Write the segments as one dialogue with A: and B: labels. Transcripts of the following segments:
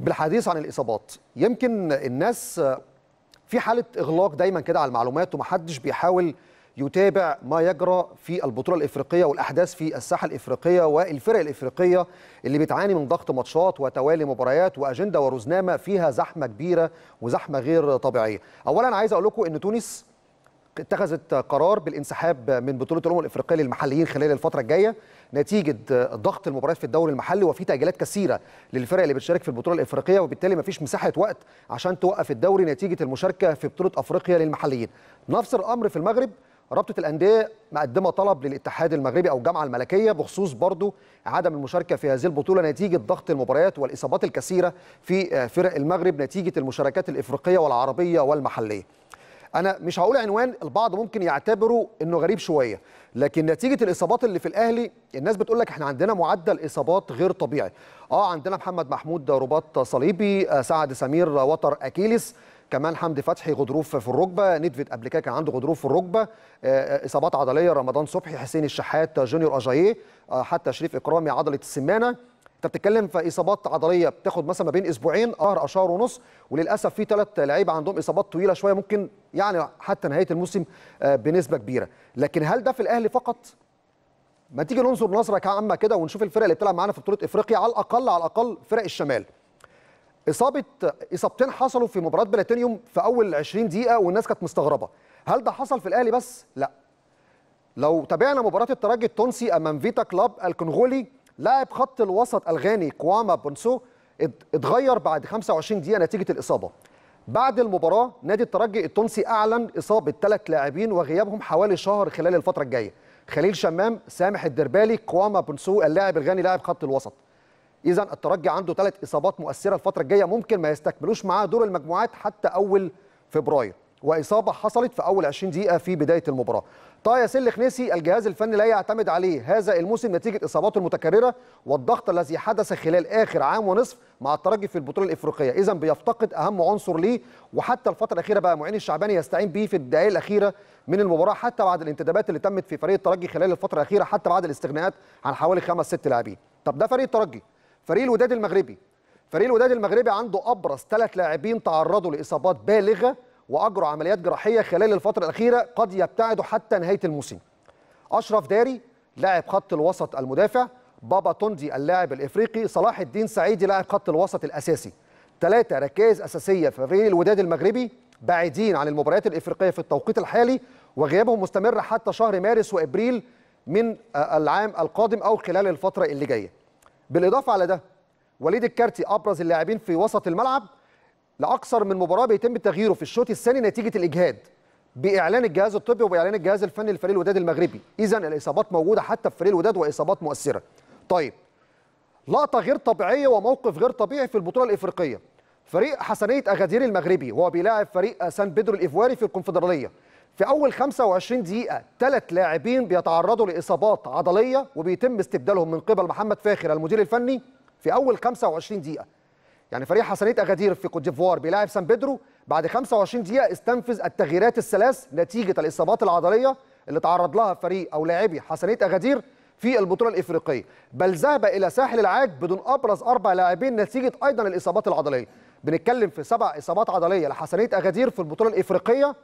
A: بالحديث عن الاصابات يمكن الناس في حاله اغلاق دايما كده على المعلومات ومحدش بيحاول يتابع ما يجرى في البطوله الافريقيه والاحداث في الساحه الافريقيه والفرق الافريقيه اللي بتعاني من ضغط ماتشات وتوالي مباريات واجنده ورزنامه فيها زحمه كبيره وزحمه غير طبيعيه. اولا عايز اقول لكم ان تونس اتخذت قرار بالانسحاب من بطوله الامم الافريقيه للمحليين خلال الفتره الجايه نتيجه ضغط المباريات في الدوري المحلي وفي تاجيلات كثيره للفرق اللي بتشارك في البطوله الافريقيه وبالتالي مفيش مساحه وقت عشان توقف الدوري نتيجه المشاركه في بطوله افريقيا للمحليين. نفس الامر في المغرب رابطه الانديه مقدمه طلب للاتحاد المغربي او الجامعه الملكيه بخصوص برضو عدم المشاركه في هذه البطوله نتيجه ضغط المباريات والاصابات الكثيره في فرق المغرب نتيجه المشاركات الافريقيه والعربيه والمحليه. انا مش هقول عنوان البعض ممكن يعتبره انه غريب شويه لكن نتيجه الاصابات اللي في الاهلي الناس بتقول لك احنا عندنا معدل اصابات غير طبيعي اه عندنا محمد محمود رباط صليبي آه، سعد سمير وتر اكيلس كمان حمدي فتحي غضروف في الركبه ندفيد قبل كده كان عنده غضروف في الركبه آه، آه، اصابات عضليه رمضان صبحي حسين الشحات جونيور اجاييه حتى شريف اكرامي عضله السمانه انت بتتكلم في اصابات عضليه بتاخد مثلا ما بين اسبوعين شهر او شهر ونص وللاسف في ثلاث لعيبه عندهم اصابات طويله شويه ممكن يعني حتى نهايه الموسم آه، بنسبه كبيره لكن هل ده في الاهلي فقط ما تيجي ننظر نظره عامه كده ونشوف الفرق اللي بتلعب معانا في بطوله افريقيا على الاقل على الاقل فرق الشمال اصابه اصابتين حصلوا في مباراه بلاتينيوم في اول 20 دقيقه والناس كانت مستغربه هل ده حصل في الاهلي بس لا لو تابعنا مباراه الترجي التونسي امام فيتا كلاب الكونغولي لاعب خط الوسط الغاني كواما بونسو اتغير بعد 25 دقيقه نتيجه الاصابه بعد المباراه نادي الترجي التونسي اعلن اصابه ثلاث لاعبين وغيابهم حوالي شهر خلال الفتره الجايه خليل شمام سامح الدربالي كواما بونسو اللاعب الغاني لاعب خط الوسط اذا الترجي عنده ثلاث اصابات مؤثره الفتره الجايه ممكن ما يستكملوش معاه دور المجموعات حتى اول فبراير واصابه حصلت في اول 20 دقيقه في بدايه المباراه طايا نسي الجهاز الفني لا يعتمد عليه هذا الموسم نتيجه اصاباته المتكرره والضغط الذي حدث خلال اخر عام ونصف مع الترجي في البطوله الافريقيه اذا بيفتقد اهم عنصر ليه وحتى الفتره الاخيره بقى معين الشعباني يستعين بيه في الدقائق الاخيره من المباراه حتى بعد الانتدابات اللي تمت في فريق الترجي خلال الفتره الاخيره حتى بعد الاستغناءات عن حوالي خمس ست لاعبين طب ده فريق الترجي فريق الوداد المغربي فريق الوداد المغربي عنده ابرز ثلاث لاعبين تعرضوا لاصابات بالغه واجروا عمليات جراحيه خلال الفتره الاخيره قد يبتعدوا حتى نهايه الموسم اشرف داري لاعب خط الوسط المدافع بابا توندي اللاعب الافريقي صلاح الدين سعيدي لاعب خط الوسط الاساسي ثلاثه ركائز اساسيه في فريق الوداد المغربي بعيدين عن المباريات الافريقيه في التوقيت الحالي وغيابهم مستمر حتى شهر مارس وابريل من آه، العام القادم او خلال الفتره اللي جايه بالاضافه على ده وليد الكارتي ابرز اللاعبين في وسط الملعب لاكثر من مباراه بيتم تغييره في الشوط الثاني نتيجه الاجهاد باعلان الجهاز الطبي وباعلان الجهاز الفني لفريق الوداد المغربي اذا الاصابات موجوده حتى في فريق الوداد واصابات مؤثره طيب لقطه غير طبيعيه وموقف غير طبيعي في البطوله الافريقيه فريق حسنيه اغادير المغربي وهو بيلاعب فريق سان بيدرو الايفواري في الكونفدراليه في اول 25 دقيقه ثلاث لاعبين بيتعرضوا لاصابات عضليه وبيتم استبدالهم من قبل محمد فاخر المدير الفني في اول 25 دقيقه يعني فريق حسنيه اغادير في كوت ديفوار بيلاعب سان بيدرو بعد 25 دقيقه استنفذ التغييرات الثلاث نتيجه الاصابات العضليه اللي تعرض لها فريق او لاعبي حسنيه اغادير في البطوله الافريقيه بل ذهب الى ساحل العاج بدون ابرز اربع لاعبين نتيجه ايضا الاصابات العضليه بنتكلم في سبع اصابات عضليه لحسنيه اغادير في البطوله الافريقيه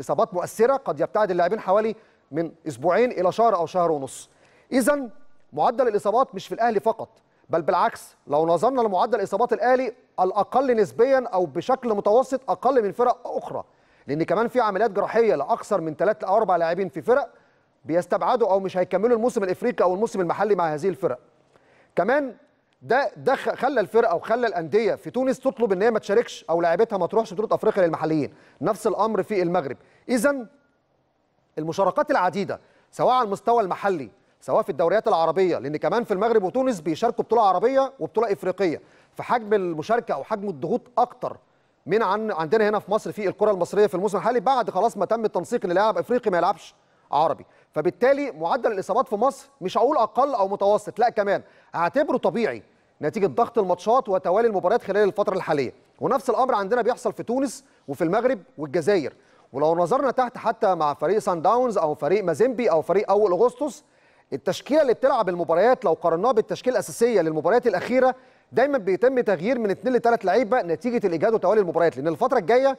A: اصابات مؤثره قد يبتعد اللاعبين حوالي من اسبوعين الى شهر او شهر ونص اذا معدل الاصابات مش في الاهلي فقط بل بالعكس لو نظرنا لمعدل اصابات الاهلي الاقل نسبيا او بشكل متوسط اقل من فرق اخرى لان كمان في عمليات جراحيه لاكثر من ثلاث او اربع لاعبين في فرق بيستبعدوا او مش هيكملوا الموسم الافريقي او الموسم المحلي مع هذه الفرق كمان ده ده خلى الفرقه وخلى الانديه في تونس تطلب ان هي ما تشاركش او لاعبتها ما تروحش بطوله افريقيا للمحليين نفس الامر في المغرب اذا المشاركات العديده سواء على المستوى المحلي سواء في الدوريات العربيه لان كمان في المغرب وتونس بيشاركوا بطوله عربيه وبطوله افريقيه فحجم المشاركه او حجم الضغوط اكتر من عن عندنا هنا في مصر في الكره المصريه في الموسم الحالي بعد خلاص ما تم التنسيق ان لاعب افريقي ما يلعبش عربي فبالتالي معدل الاصابات في مصر مش هقول اقل او متوسط لا كمان اعتبره طبيعي نتيجه ضغط الماتشات وتوالي المباريات خلال الفتره الحاليه ونفس الامر عندنا بيحصل في تونس وفي المغرب والجزائر ولو نظرنا تحت حتى مع فريق سان داونز او فريق مازيمبي او فريق اول اغسطس التشكيله اللي بتلعب المباريات لو قارناها بالتشكيله الاساسيه للمباريات الاخيره دايما بيتم تغيير من اثنين لثلاث لعيبه نتيجه الاجهاد وتوالي المباريات لان الفتره الجايه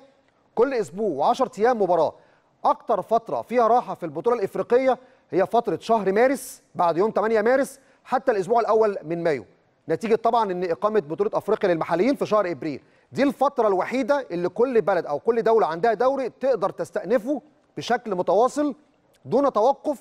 A: كل اسبوع و10 ايام مباراه اكتر فتره فيها راحه في البطوله الافريقيه هي فتره شهر مارس بعد يوم 8 مارس حتى الاسبوع الاول من مايو نتيجه طبعا ان اقامه بطوله افريقيا للمحليين في شهر ابريل دي الفتره الوحيده اللي كل بلد او كل دوله عندها دوري تقدر تستأنفه بشكل متواصل دون توقف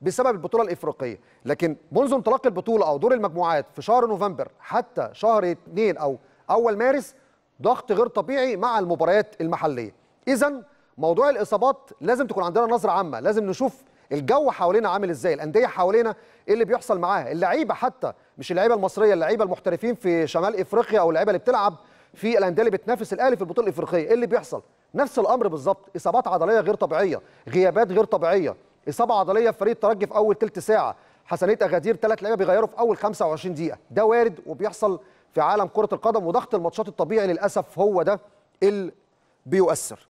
A: بسبب البطوله الافريقيه لكن منذ انطلاق البطوله او دور المجموعات في شهر نوفمبر حتى شهر 2 او اول مارس ضغط غير طبيعي مع المباريات المحليه اذا موضوع الاصابات لازم تكون عندنا نظره عامه لازم نشوف الجو حوالينا عامل ازاي الانديه حوالينا ايه اللي بيحصل معاها اللعيبه حتى مش اللعيبه المصريه اللعيبه المحترفين في شمال افريقيا او اللعيبه اللي بتلعب في الانديه اللي بتنافس الاهلي في البطوله الافريقيه ايه اللي بيحصل نفس الامر بالظبط اصابات عضليه غير طبيعيه غيابات غير طبيعيه اصابه عضليه في فريق الترجي في اول ثلث ساعه حسنيه اغادير ثلاث لعيبه بيغيروا في اول 25 دقيقه ده وارد وبيحصل في عالم كره القدم وضغط الماتشات الطبيعي للاسف هو ده اللي بيؤثر